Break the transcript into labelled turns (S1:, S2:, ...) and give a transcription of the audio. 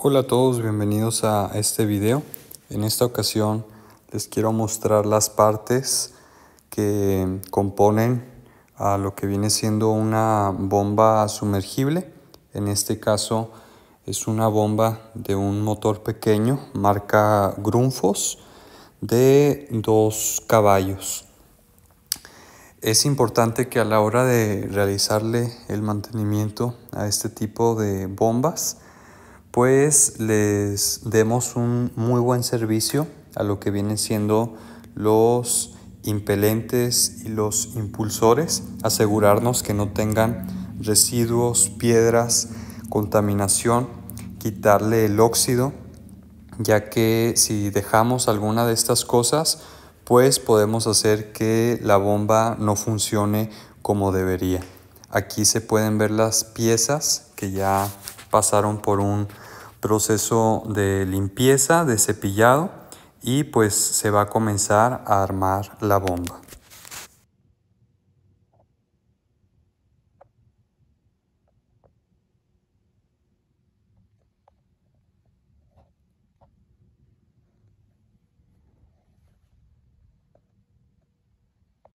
S1: Hola a todos, bienvenidos a este video. En esta ocasión les quiero mostrar las partes que componen a lo que viene siendo una bomba sumergible. En este caso es una bomba de un motor pequeño marca Grunfos de dos caballos. Es importante que a la hora de realizarle el mantenimiento a este tipo de bombas pues les demos un muy buen servicio a lo que vienen siendo los impelentes y los impulsores, asegurarnos que no tengan residuos, piedras, contaminación, quitarle el óxido, ya que si dejamos alguna de estas cosas, pues podemos hacer que la bomba no funcione como debería. Aquí se pueden ver las piezas que ya pasaron por un proceso de limpieza, de cepillado y pues se va a comenzar a armar la bomba.